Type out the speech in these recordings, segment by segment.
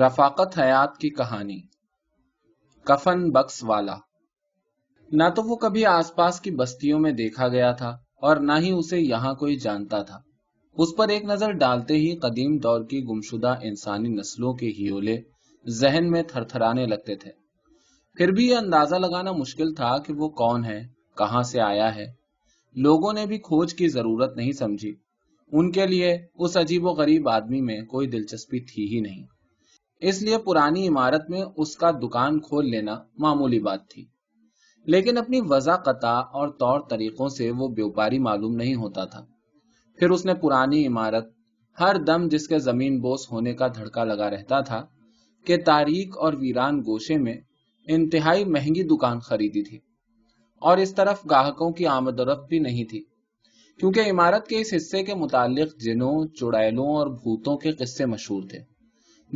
रफाकत हयात की कहानी कफन बक्स वाला ना तो वो कभी आसपास की बस्तियों में देखा गया था और ना ही उसे यहाँ कोई जानता था उस पर एक नजर डालते ही कदीम दौर की गुमशुदा इंसानी नस्लों के हीले जहन में थरथराने लगते थे फिर भी यह अंदाजा लगाना मुश्किल था कि वो कौन है कहाँ से आया है लोगों ने भी खोज की जरूरत नहीं समझी उनके लिए उस अजीबो गरीब आदमी में कोई दिलचस्पी थी ही नहीं इसलिए पुरानी इमारत में उसका दुकान खोल लेना मामूली बात थी लेकिन अपनी वजाकता और तौर तरीकों से वो व्यापारी मालूम नहीं होता था फिर उसने पुरानी इमारत हर दम जिसके जमीन बोस होने का धड़का लगा रहता था के तारीख और वीरान गोशे में इंतहाई महंगी दुकान खरीदी थी और इस तरफ ग्राहकों की आमदरफ भी नहीं थी क्योंकि इमारत के इस हिस्से के मुतालिक जिनों चुड़ैलों और भूतों के किस्से मशहूर थे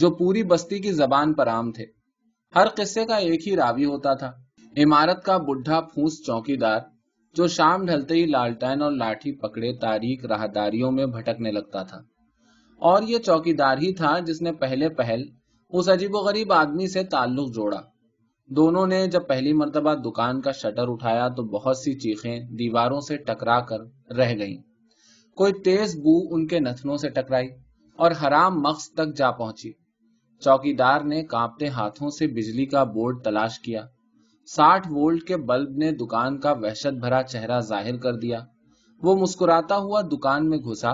जो पूरी बस्ती की जबान पर आम थे हर किस्से का एक ही रावी होता था इमारत का बुढ़ा फूस चौकीदार जो शाम ढलते ही लालटेन और लाठी पकड़े तारीख राहदारियों में भटकने लगता था और ये चौकीदार ही था जिसने पहले पहल उस अजीबो गरीब आदमी से ताल्लुक जोड़ा दोनों ने जब पहली मरतबा दुकान का शटर उठाया तो बहुत सी चीखें दीवारों से टकरा कर रह गई कोई तेज बू उनके नथनों से टकराई और हराम मक्स तक जा पहुंची चौकीदार ने कांपते हाथों से बिजली का बोर्ड तलाश किया साठ वोल्ट के बल्ब ने दुकान का वहशत भरा चेहरा जाहिर कर दिया वो मुस्कुराता हुआ दुकान में घुसा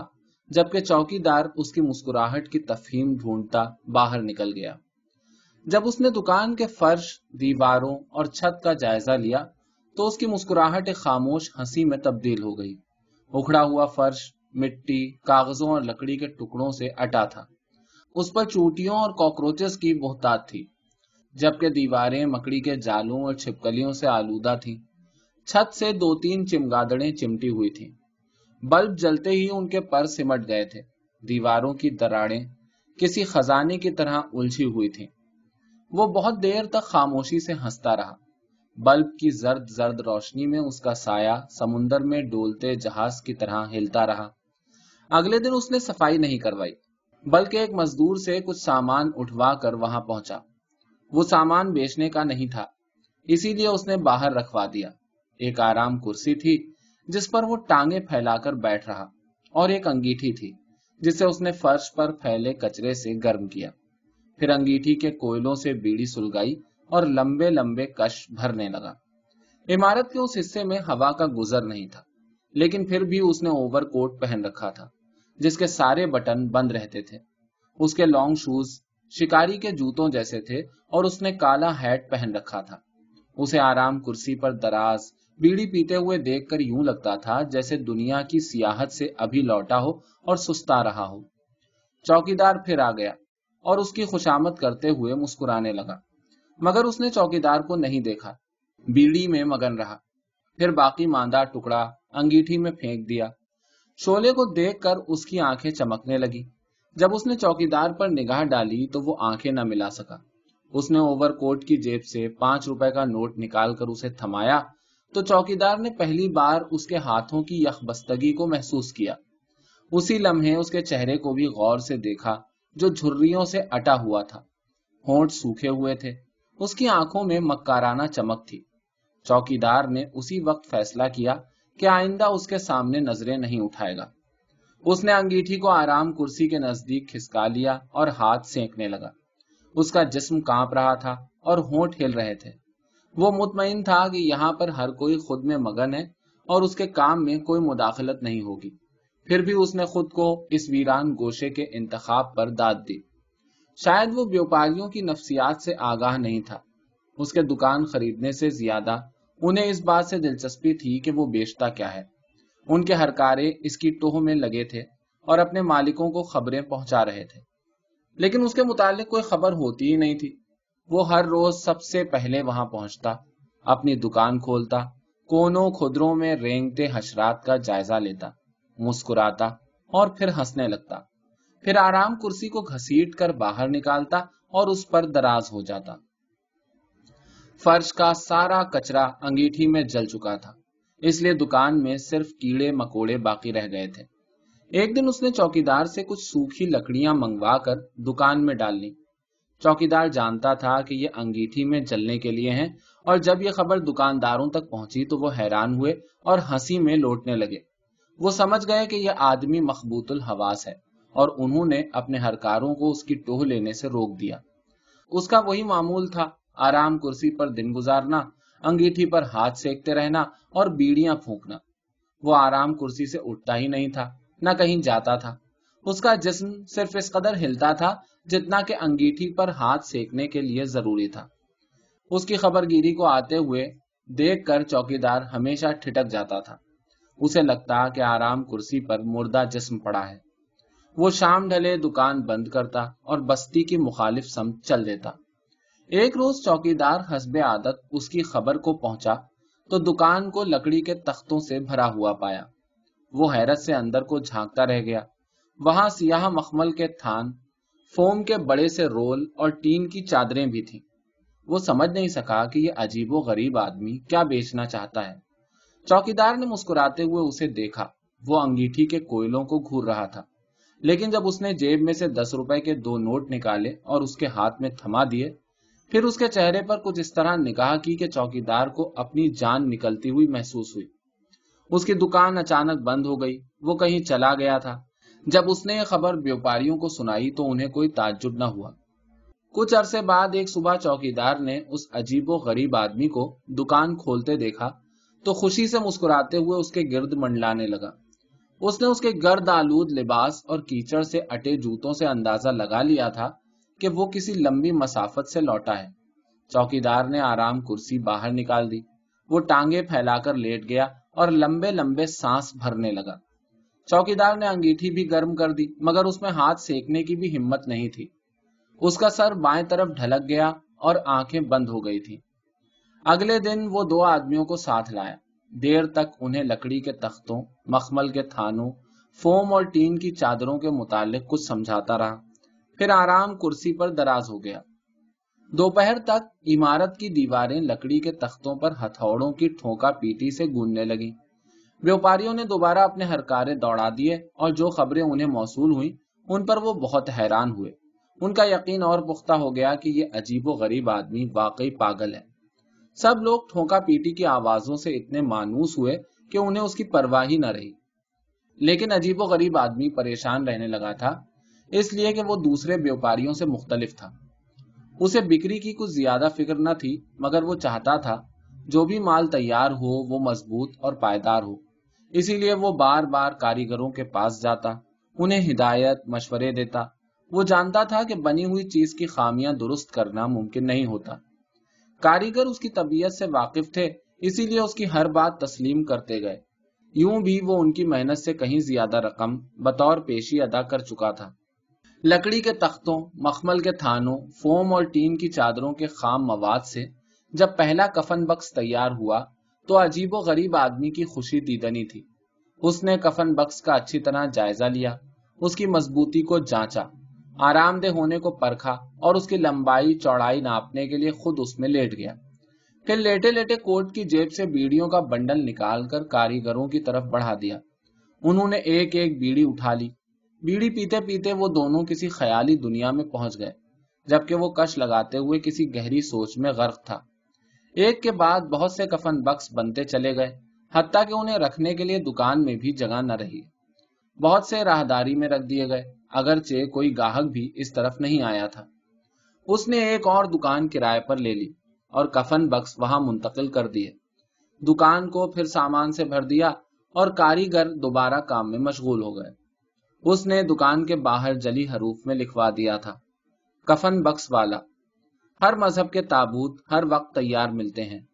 जबकि चौकीदार उसकी मुस्कुराहट की तफहीम ढूंढता बाहर निकल गया जब उसने दुकान के फर्श दीवारों और छत का जायजा लिया तो उसकी मुस्कुराहट एक खामोश हंसी में तब्दील हो गई उखड़ा हुआ फर्श मिट्टी कागजों और लकड़ी के टुकड़ों से अटा था उस पर चूटियों और कॉकरोचेस की बहुतात थी जबकि दीवारें मकड़ी के जालों और छिपकलियों से आलूदा थी छत से दो तीन चिमगादड़ें चिमटी हुई थी बल्ब जलते ही उनके पर सिमट गए थे दीवारों की दराड़े किसी खजाने की तरह उलझी हुई थी वो बहुत देर तक खामोशी से हंसता रहा बल्ब की जर्द जर्द रोशनी में उसका साया समुंदर में डोलते जहाज की तरह हिलता रहा अगले दिन उसने सफाई नहीं करवाई बल्कि एक मजदूर से कुछ सामान उठवा कर वहां पहुंचा वो सामान बेचने का नहीं था इसीलिए उसने बाहर रखवा दिया एक आराम कुर्सी थी जिस पर वो टांगे फैलाकर बैठ रहा और एक अंगीठी थी जिसे उसने फर्श पर फैले कचरे से गर्म किया फिर अंगीठी के कोयलों से बीड़ी सुलगाई और लंबे लंबे कश भरने लगा इमारत के उस हिस्से में हवा का गुजर नहीं था लेकिन फिर भी उसने ओवरकोट पहन रखा था जिसके सारे बटन बंद रहते थे उसके लॉन्ग शूज शिकारी के जूतों जैसे थे और उसने काला हैट पहन रखा था उसे आराम कुर्सी पर दराज बीड़ी पीते हुए देखकर यूं लगता था जैसे दुनिया की सियाहत से अभी लौटा हो और सुस्ता रहा हो चौकीदार फिर आ गया और उसकी खुशामद करते हुए मुस्कुराने लगा मगर उसने चौकीदार को नहीं देखा बीड़ी में मगन रहा फिर बाकी मांदा टुकड़ा अंगीठी में फेंक दिया शोले को देखकर उसकी आंखें चमकने लगी जब उसने चौकीदार पर निगाह डाली तो वो आंखें न मिला सका उसने ओवरकोट की जेब से पांच रुपए का नोट निकालकर उसे थमाया तो चौकीदार ने पहली बार उसके हाथों की यखबस्तगी को महसूस किया उसी लम्हे उसके चेहरे को भी गौर से देखा जो झुर्रियों से अटा हुआ था होंठ सूखे हुए थे उसकी आंखों में मक्काराना चमक थी चौकीदार ने उसी वक्त फैसला किया कि आइंदा उसके सामने नजरें नहीं उठाएगा उसने अंगीठी को आराम कुर्सी के नजदीक खिसका लिया और हाथ सेंकने लगा उसका जिस्म कांप रहा था और होंठ हिल रहे थे वो मुतमिन था कि यहाँ पर हर कोई खुद में मगन है और उसके काम में कोई मुदाखलत नहीं होगी फिर भी उसने खुद को इस वीरान गोशे के इंतखा पर दाद दी शायद वो व्यापारियों की नफसियात से आगाह नहीं था उसके दुकान खरीदने से ज्यादा उन्हें इस बात से दिलचस्पी थी कि वो बेचता क्या है उनके हरकारे इसकी टोह में लगे थे और अपने मालिकों को खबरें पहुंचा रहे थे लेकिन उसके मुतालिक कोई खबर होती ही नहीं थी वो हर रोज सबसे पहले वहां पहुंचता अपनी दुकान खोलता कोनों खुदरों में रेंगते हशरात का जायजा लेता मुस्कुराता और फिर हंसने लगता फिर आराम कुर्सी को घसीट कर बाहर निकालता और उस पर दराज हो जाता फर्श का सारा कचरा अंगीठी में जल चुका था इसलिए दुकान में सिर्फ कीड़े मकोड़े बाकी रह गए थे एक दिन उसने चौकीदार से कुछ सूखी लकड़ियां मंगवा कर दुकान में डाल ली चौकीदार जानता था कि ये अंगीठी में जलने के लिए हैं और जब ये खबर दुकानदारों तक पहुंची तो वो हैरान हुए और हंसी में लौटने लगे वो समझ गए कि यह आदमी मकबूतुल हवास है और उन्होंने अपने हरकारों को उसकी टोह लेने से रोक दिया उसका वही मामूल था आराम कुर्सी पर दिन गुजारना अंगीठी पर हाथ सेकते रहना और बीड़ियां फूकना वो आराम कुर्सी से उठता ही नहीं था न कहीं जाता था उसका जिसम सिर्फ इस कदर हिलता था जितना कि अंगीठी पर हाथ सेकने के लिए जरूरी था उसकी खबरगिरी को आते हुए देख कर चौकीदार हमेशा ठिटक जाता था उसे लगता कि आराम कुर्सी पर मुर्दा जिसम पड़ा है वो शाम ढले दुकान बंद करता और बस्ती की मुखालिफ सम चल देता एक रोज चौकीदार हसब आदत उसकी खबर को पहुंचा तो दुकान को लकड़ी के तख्तों से भरा हुआ पाया वो हैरत से अंदर को झांकता रह गया वहां सियाह मखमल के थान फोम के बड़े से रोल और टीन की चादरें भी थीं। वो समझ नहीं सका कि यह अजीबो गरीब आदमी क्या बेचना चाहता है चौकीदार ने मुस्कुराते हुए उसे देखा वो अंगीठी के कोयलों को घूर रहा था लेकिन जब उसने जेब में से दस रुपए के दो नोट निकाले और उसके हाथ में थमा दिए फिर उसके चेहरे पर कुछ इस तरह निगाह की कि चौकीदार को अपनी जान निकलती हुई महसूस हुई उसकी दुकान अचानक बंद हो गई वो कहीं चला गया था जब उसने ये खबर व्यापारियों को सुनाई तो उन्हें कोई ताज्जुब न हुआ कुछ अरसे बाद एक सुबह चौकीदार ने उस अजीबो गरीब आदमी को दुकान खोलते देखा तो खुशी से मुस्कुराते हुए उसके गिर्द मंडलाने लगा उसने उसके गर्द आलूद लिबास और कीचड़ से अटे जूतों से अंदाजा लगा लिया था कि वो किसी लंबी मसाफत से लौटा है चौकीदार ने आराम कुर्सी बाहर निकाल दी वो टांगे फैलाकर लेट गया और लंबे लंबे सांस भरने लगा चौकीदार ने अंगीठी भी गर्म कर दी मगर उसमें हाथ सेकने की भी हिम्मत नहीं थी उसका सर बाएं तरफ ढलक गया और आंखें बंद हो गई थी अगले दिन वो दो आदमियों को साथ लाया देर तक उन्हें लकड़ी के तख्तों मखमल के थानों फोम और टीन की चादरों के मुतालिक कुछ समझाता रहा फिर आराम कुर्सी पर दराज हो गया दोपहर तक इमारत की दीवारें लकड़ी के तख्तों पर हथौड़ों की ठोका पीटी से गूंजने लगी व्यापारियों ने दोबारा अपने हरकारे दौड़ा दिए और जो खबरें उन्हें मौसू हुई उन पर वो बहुत हैरान हुए उनका यकीन और पुख्ता हो गया कि ये अजीब व गरीब आदमी वाकई पागल है सब लोग ठोका पीटी की आवाजों से इतने मानूस हुए कि उन्हें उसकी परवाह ही न रही लेकिन अजीब व गरीब आदमी परेशान रहने लगा था इसलिए कि वो दूसरे व्यापारियों से मुख्तलिफ था उसे बिक्री की कुछ ज्यादा फिक्र न थी मगर वो चाहता था जो भी माल तैयार हो वो मजबूत और पायदार हो इसीलिए वो बार बार कारीगरों के पास जाता उन्हें हिदायत मशवरे देता वो जानता था कि बनी हुई चीज की खामियां दुरुस्त करना मुमकिन नहीं होता कारीगर उसकी तबीयत से वाकिफ थे इसीलिए उसकी हर बात तस्लीम करते गए यूं भी वो उनकी मेहनत से कहीं ज्यादा रकम बतौर पेशी अदा कर चुका था लकड़ी के तख्तों मखमल के थानों फोम और टीन की चादरों के खाम मवाद से जब पहला कफन बक्स तैयार हुआ तो अजीब गरीब आदमी की खुशी दीदनी थी उसने कफन बक्स का अच्छी तरह जायजा लिया उसकी मजबूती को जांचा आरामदेह होने को परखा और उसकी लंबाई चौड़ाई नापने के लिए खुद उसमें लेट गया फिर लेटे लेटे कोट की जेब से बीड़ियों का बंडल निकालकर कारीगरों की तरफ बढ़ा दिया उन्होंने एक एक बीड़ी उठा ली बीड़ी पीते पीते वो दोनों किसी ख्याली दुनिया में पहुंच गए जबकि वो कश लगाते हुए किसी गहरी सोच में गर्क था एक के बाद बहुत से कफन बक्स बनते चले गए हत्या कि उन्हें रखने के लिए दुकान में भी जगह न रही बहुत से राहदारी में रख दिए गए अगरचे कोई गाहक भी इस तरफ नहीं आया था उसने एक और दुकान किराए पर ले ली और कफन बक्स वहां मुंतकिल कर दिए दुकान को फिर सामान से भर दिया और कारीगर दोबारा काम में मशगूल हो गए उसने दुकान के बाहर जली हरूफ में लिखवा दिया था कफन बक्स वाला हर मजहब के ताबूत हर वक्त तैयार मिलते हैं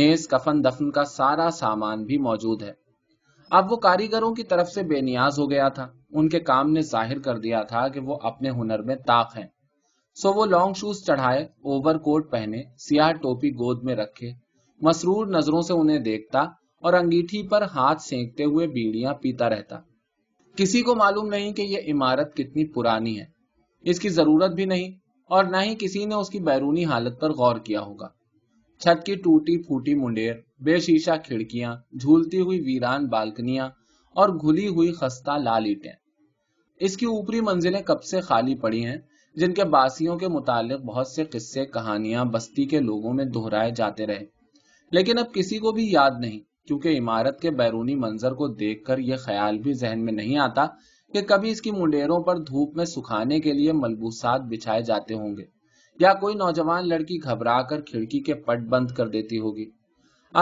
नेस कफन दफन का सारा सामान भी मौजूद है अब वो कारीगरों की तरफ से बेनियाज हो गया था उनके काम ने जाहिर कर दिया था कि वो अपने हुनर में ताक हैं सो वो लॉन्ग शूज चढ़ाए ओवर कोट पहने सियाह टोपी गोद में रखे मसरूर नजरों से उन्हें देखता और अंगीठी पर हाथ सेंकते हुए बीड़ियां पीता रहता किसी को मालूम नहीं कि यह इमारत कितनी पुरानी है इसकी जरूरत भी नहीं और ना ही किसी ने उसकी बैरूनी हालत पर गौर किया होगा छत की टूटी फूटी मुंडेर बेशीशा खिड़कियां झूलती हुई वीरान बालकनियां और घुली हुई खस्ता लाल ईटें इसकी ऊपरी मंजिलें कब से खाली पड़ी हैं जिनके बासियों के मुतालिक बहुत से किस्से कहानियां बस्ती के लोगों में दोहराए जाते रहे लेकिन अब किसी को भी याद नहीं क्योंकि इमारत के बैरूनी मंजर को देख कर यह ख्याल भी जहन में नहीं आता कि कभी इसकी मुंडेरों पर धूप में सुखाने के लिए मलबूसात बिछाए जाते होंगे या कोई नौजवान लड़की घबरा कर खिड़की के पट बंद कर देती होगी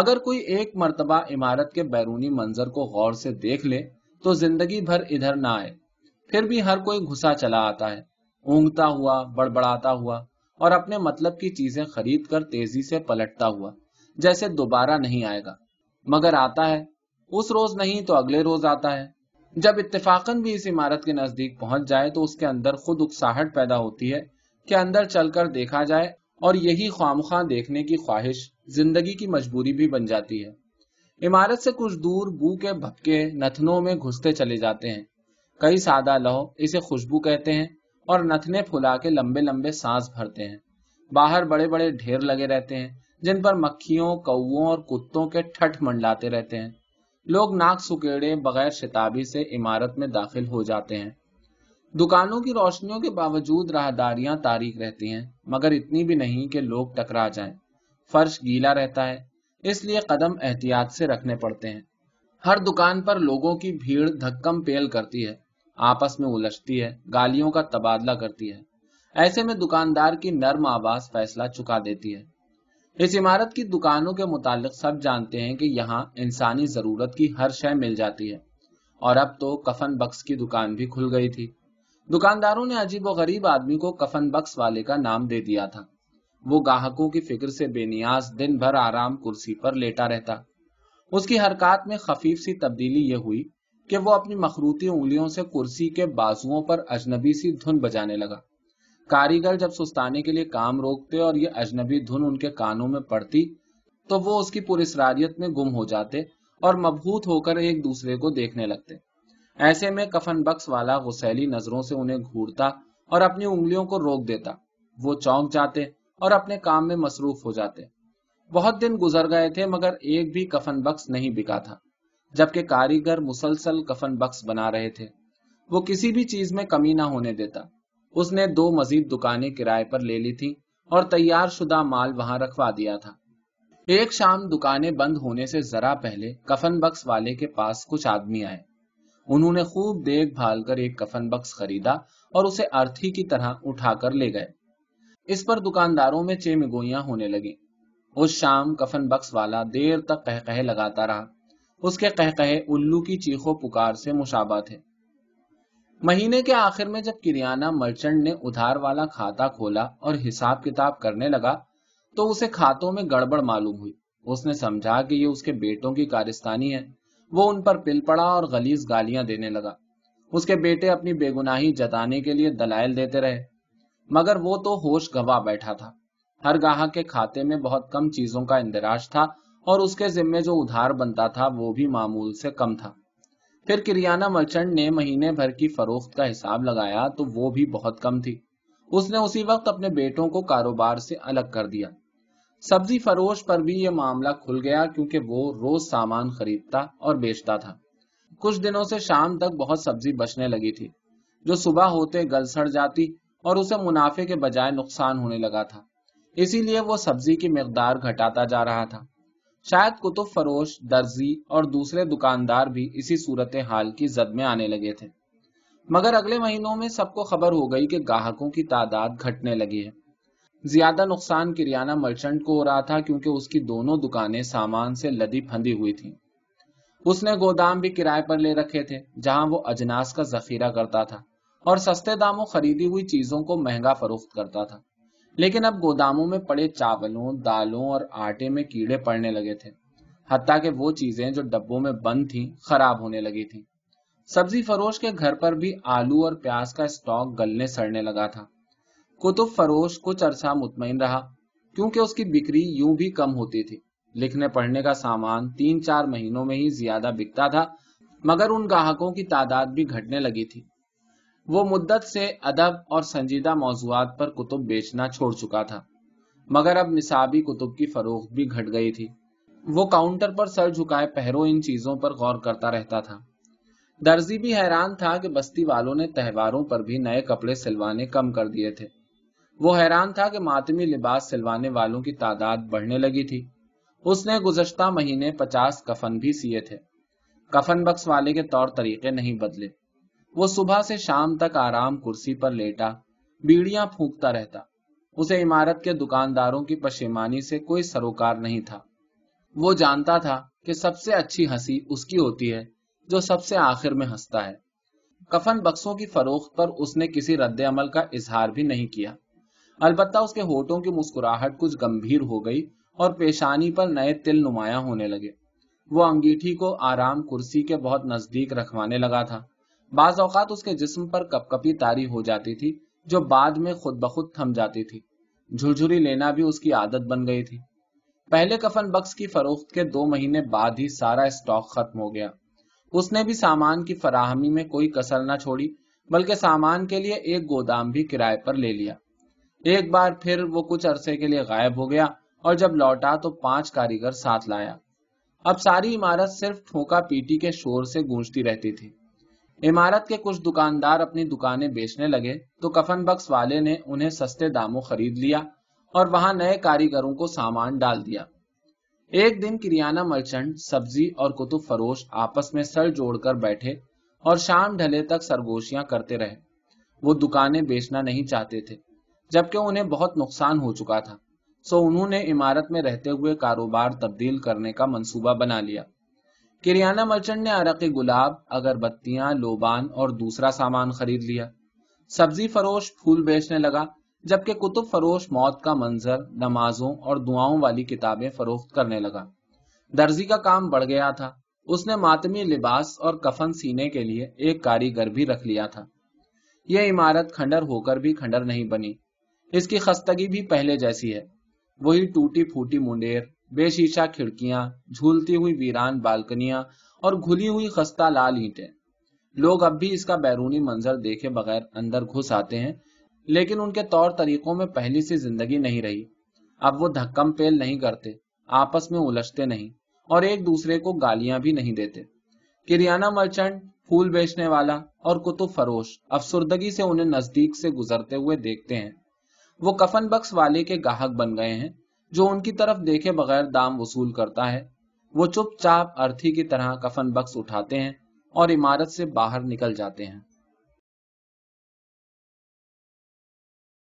अगर कोई एक मरतबा इमारत के बैरूनी मंजर को गौर से देख ले तो जिंदगी भर इधर ना आए फिर भी हर कोई घुसा चला आता है ऊँगता हुआ बड़बड़ाता हुआ और अपने मतलब की चीजें खरीद कर तेजी से पलटता हुआ जैसे दोबारा नहीं आएगा मगर आता है उस रोज नहीं तो अगले रोज आता है जब इत्तेफाकन भी इस इमारत के नजदीक पहुंच जाए तो उसके अंदर खुद उकसाहट पैदा होती है कि अंदर चलकर देखा जाए और यही खामखा देखने की ख्वाहिश जिंदगी की मजबूरी भी बन जाती है इमारत से कुछ दूर बू के भपके नथनों में घुसते चले जाते हैं कई सादा लोह इसे खुशबू कहते हैं और नथने फुला के लंबे लंबे सांस भरते हैं बाहर बड़े बड़े ढेर लगे रहते हैं जिन पर मक्खियों कौओं और कुत्तों के ठठ मंडलाते रहते हैं लोग नाक सुकेड़े बगैर शताबी से इमारत में दाखिल हो जाते हैं दुकानों की रोशनियों के बावजूद राहदारियां तारीख रहती हैं मगर इतनी भी नहीं कि लोग टकरा जाएं। फर्श गीला रहता है इसलिए कदम एहतियात से रखने पड़ते हैं हर दुकान पर लोगों की भीड़ धक्कम पेल करती है आपस में उलझती है गालियों का तबादला करती है ऐसे में दुकानदार की नर्म आवाज फैसला चुका देती है इस इमारत की दुकानों के मुतालिक सब जानते हैं कि यहाँ इंसानी ज़रूरत की हर शय मिल जाती है और अब तो कफन बक्स की दुकान भी खुल गई थी दुकानदारों ने अजीब व गरीब आदमी को कफन बक्स वाले का नाम दे दिया था वो गाहकों की फिक्र से बेनियाज दिन भर आराम कुर्सी पर लेटा रहता उसकी हरकत में खफीफ सी तब्दीली ये हुई कि वो अपनी मखरूती उंगलियों से कुर्सी के बाजुओं पर अजनबी सी धुन बजाने लगा कारीगर जब सुस्ताने के लिए काम रोकते और ये अजनबी धुन उनके कानों में पड़ती तो वो उसकी पुरस्रारियत में गुम हो जाते और मबहूत होकर एक दूसरे को देखने लगते ऐसे में कफन बक्स वाला गुसैली नजरों से उन्हें घूरता और अपनी उंगलियों को रोक देता वो चौंक जाते और अपने काम में मसरूफ हो जाते बहुत दिन गुजर गए थे मगर एक भी कफन बक्स नहीं बिका था जबकि कारीगर मुसलसल कफन बक्स बना रहे थे वो किसी भी चीज में कमी ना होने देता उसने दो मजीद दुकानें किराए पर ले ली थी और तैयार शुदा माल वहां रखवा दिया था एक शाम दुकानें बंद होने से जरा पहले कफन बक्स वाले के पास कुछ आदमी आए उन्होंने खूब देखभाल कर एक कफन बक्स खरीदा और उसे अर्थी की तरह उठाकर ले गए इस पर दुकानदारों में चेमिगोइयां होने लगी उस शाम कफन बक्स वाला देर तक कह कहे लगाता रहा उसके कह कहे उल्लू की चीखों पुकार से मुशाबा थे महीने के आखिर में जब किरियाना मर्चेंट ने उधार वाला खाता खोला और हिसाब किताब करने लगा तो उसे खातों में गड़बड़ मालूम हुई उसने समझा कि ये उसके बेटों की कारिस्तानी है वो उन पर पिल पड़ा और गलीज गालियां देने लगा उसके बेटे अपनी बेगुनाही जताने के लिए दलाइल देते रहे मगर वो तो होश गवा बैठा था हर गाहक के खाते में बहुत कम चीजों का इंदिराज था और उसके जिम्मे जो उधार बनता था वो भी मामूल से कम था फिर किरियाना मर्चेंट ने महीने भर की फरोख्त का हिसाब लगाया तो वो भी बहुत कम थी उसने उसी वक्त अपने बेटों को कारोबार से अलग कर दिया सब्जी फरोश पर भी यह मामला खुल गया क्योंकि वो रोज सामान खरीदता और बेचता था कुछ दिनों से शाम तक बहुत सब्जी बचने लगी थी जो सुबह होते गल सड़ जाती और उसे मुनाफे के बजाय नुकसान होने लगा था इसीलिए वो सब्जी की मकदार घटाता जा रहा था शायद कुतुब फरोश दर्जी और दूसरे दुकानदार भी इसी सूरत हाल की जद में आने लगे थे मगर अगले महीनों में सबको खबर हो गई कि ग्राहकों की तादाद घटने लगी है ज्यादा नुकसान किरियाना मर्चेंट को हो रहा था क्योंकि उसकी दोनों दुकानें सामान से लदी फंदी हुई थी उसने गोदाम भी किराए पर ले रखे थे जहां वो अजनास का जखीरा करता था और सस्ते दामों खरीदी हुई चीजों को महंगा फरोख्त करता था लेकिन अब गोदामों में पड़े चावलों दालों और आटे में कीड़े पड़ने लगे थे हती के वो चीजें जो डब्बों में बंद थी खराब होने लगी थी सब्जी फरोश के घर पर भी आलू और प्याज का स्टॉक गलने सड़ने लगा था कुतुब फरोश कुछ अरसा मुतमिन रहा क्योंकि उसकी बिक्री यूं भी कम होती थी लिखने पढ़ने का सामान तीन चार महीनों में ही ज्यादा बिकता था मगर उन ग्राहकों की तादाद भी घटने लगी थी वो मुद्दत से अदब और संजीदा मौजूद पर कुतुब बेचना छोड़ चुका था मगर अब निसाबी कुतुब की फरोख भी घट गई थी वो काउंटर पर सर झुकाए पहरों इन चीजों पर गौर करता रहता था दर्जी भी हैरान था कि बस्ती वालों ने त्योहारों पर भी नए कपड़े सिलवाने कम कर दिए थे वो हैरान था कि मातमी लिबास सिलवाने वालों की तादाद बढ़ने लगी थी उसने गुजश्ता महीने पचास कफन भी सिए थे कफन बक्स वाले के तौर तरीके नहीं बदले वो सुबह से शाम तक आराम कुर्सी पर लेटा बीड़ियां फूंकता रहता उसे इमारत के दुकानदारों की पशेमानी से कोई सरोकार नहीं था वो जानता था कि सबसे अच्छी हंसी उसकी होती है जो सबसे आखिर में हंसता है कफन बक्सों की फरोख्त पर उसने किसी रद्द अमल का इजहार भी नहीं किया अलबत्ता उसके होठों की मुस्कुराहट कुछ गंभीर हो गई और पेशानी पर नए तिल नुमाया होने लगे वो अंगीठी को आराम कुर्सी के बहुत नजदीक रखवाने लगा था बाज अवकात उसके जिस्म पर कपकपी तारी हो जाती थी जो बाद में खुद बखुद थम जाती थी झुरझुरी लेना भी उसकी आदत बन गई थी पहले कफन बक्स की फरोख्त के दो महीने बाद ही सारा स्टॉक खत्म हो गया उसने भी सामान की फराहमी में कोई कसर ना छोड़ी बल्कि सामान के लिए एक गोदाम भी किराए पर ले लिया एक बार फिर वो कुछ अरसे के लिए गायब हो गया और जब लौटा तो पांच कारीगर साथ लाया अब सारी इमारत सिर्फ ठोका पीटी के शोर से गूंजती रहती थी इमारत के कुछ दुकानदार अपनी दुकानें बेचने लगे तो कफन बक्स वाले ने उन्हें सस्ते दामों खरीद लिया और वहां नए कारीगरों को सामान डाल दिया एक दिन किरियाना मर्चेंट सब्जी और कुतुब फरोश आपस में सर जोड़कर बैठे और शाम ढले तक सरगोशियां करते रहे वो दुकानें बेचना नहीं चाहते थे जबकि उन्हें बहुत नुकसान हो चुका था सो उन्होंने इमारत में रहते हुए कारोबार तब्दील करने का मनसूबा बना लिया किरियाना मर्चेंट ने अरक गुलाब अगरबत्तियां लोबान और दूसरा सामान खरीद लिया सब्जी फरोश फूल बेचने लगा जबकि कुतुब फरोश मौत का मंजर नमाजों और दुआओं वाली किताबें फरोख्त करने लगा दर्जी का काम बढ़ गया था उसने मातमी लिबास और कफन सीने के लिए एक कारीगर भी रख लिया था यह इमारत खंडर होकर भी खंडर नहीं बनी इसकी खस्तगी भी पहले जैसी है वही टूटी फूटी मुंडेर बेशीशा खिड़कियां झूलती हुई वीरान बालकनियां और घुली हुई खस्ता लाल ईटे लोग अब भी इसका बैरूनी मंजर देखे बगैर अंदर घुस आते हैं लेकिन उनके तौर तरीकों में पहली सी जिंदगी नहीं रही अब वो धक्कम पेल नहीं करते आपस में उलझते नहीं और एक दूसरे को गालियां भी नहीं देते किरियाना मर्चेंट फूल बेचने वाला और कुतुब फरोश अफसरदगी से उन्हें नजदीक से गुजरते हुए देखते हैं वो कफन बक्स वाले के गाहक बन गए हैं जो उनकी तरफ देखे बगैर दाम वसूल करता है वो चुपचाप अर्थी की तरह कफन बक्स उठाते हैं और इमारत से बाहर निकल जाते हैं